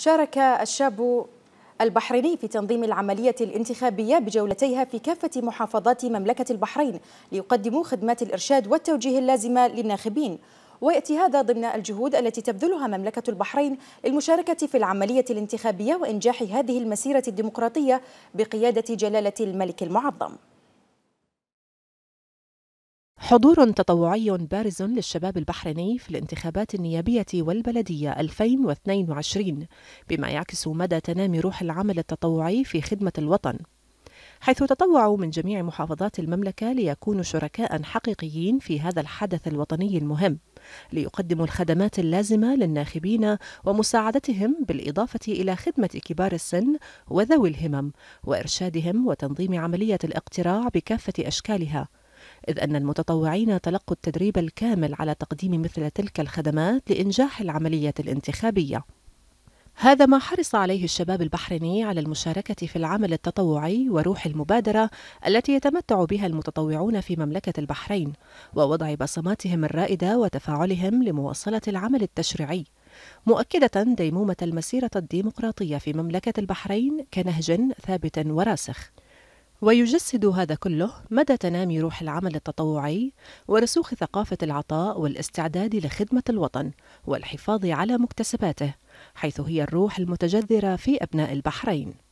شارك الشاب البحريني في تنظيم العملية الانتخابية بجولتيها في كافة محافظات مملكة البحرين ليقدموا خدمات الإرشاد والتوجيه اللازمة للناخبين ويأتي هذا ضمن الجهود التي تبذلها مملكة البحرين للمشاركة في العملية الانتخابية وإنجاح هذه المسيرة الديمقراطية بقيادة جلالة الملك المعظم حضور تطوعي بارز للشباب البحريني في الانتخابات النيابية والبلدية 2022 بما يعكس مدى تنامي روح العمل التطوعي في خدمة الوطن حيث تطوعوا من جميع محافظات المملكة ليكونوا شركاء حقيقيين في هذا الحدث الوطني المهم ليقدموا الخدمات اللازمة للناخبين ومساعدتهم بالإضافة إلى خدمة كبار السن وذوي الهمم وإرشادهم وتنظيم عملية الاقتراع بكافة أشكالها إذ أن المتطوعين تلقوا التدريب الكامل على تقديم مثل تلك الخدمات لإنجاح العملية الانتخابية. هذا ما حرص عليه الشباب البحريني على المشاركة في العمل التطوعي وروح المبادرة التي يتمتع بها المتطوعون في مملكة البحرين، ووضع بصماتهم الرائدة وتفاعلهم لمواصلة العمل التشريعي. مؤكدة ديمومة المسيرة الديمقراطية في مملكة البحرين كنهج ثابت وراسخ. ويجسد هذا كله مدى تنامي روح العمل التطوعي ورسوخ ثقافة العطاء والاستعداد لخدمة الوطن والحفاظ على مكتسباته، حيث هي الروح المتجذرة في أبناء البحرين.